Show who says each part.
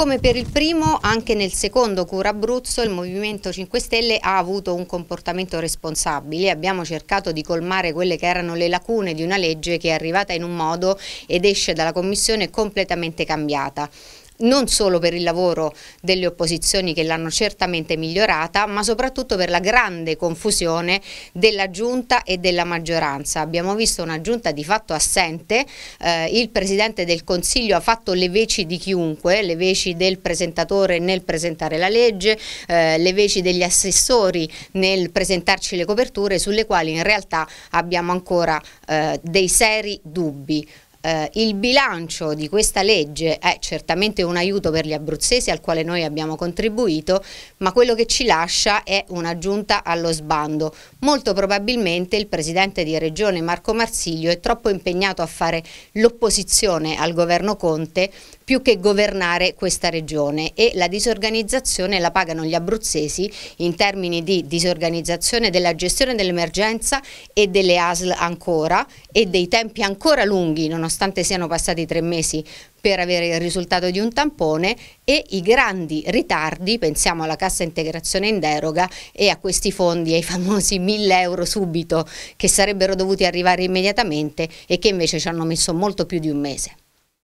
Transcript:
Speaker 1: Come per il primo, anche nel secondo Cura Abruzzo il Movimento 5 Stelle ha avuto un comportamento responsabile. Abbiamo cercato di colmare quelle che erano le lacune di una legge che è arrivata in un modo ed esce dalla Commissione completamente cambiata non solo per il lavoro delle opposizioni che l'hanno certamente migliorata, ma soprattutto per la grande confusione della giunta e della maggioranza. Abbiamo visto una giunta di fatto assente, eh, il Presidente del Consiglio ha fatto le veci di chiunque, le veci del presentatore nel presentare la legge, eh, le veci degli assessori nel presentarci le coperture, sulle quali in realtà abbiamo ancora eh, dei seri dubbi. Eh, il bilancio di questa legge è certamente un aiuto per gli abruzzesi al quale noi abbiamo contribuito, ma quello che ci lascia è un'aggiunta allo sbando. Molto probabilmente il presidente di regione Marco Marsiglio è troppo impegnato a fare l'opposizione al governo Conte più che governare questa regione e la disorganizzazione la pagano gli abruzzesi in termini di disorganizzazione della gestione dell'emergenza e delle ASL ancora e dei tempi ancora lunghi nonostante siano passati tre mesi per avere il risultato di un tampone e i grandi ritardi, pensiamo alla cassa integrazione in deroga e a questi fondi, ai famosi 1000 euro subito che sarebbero dovuti arrivare immediatamente e che invece ci hanno messo molto più di un mese.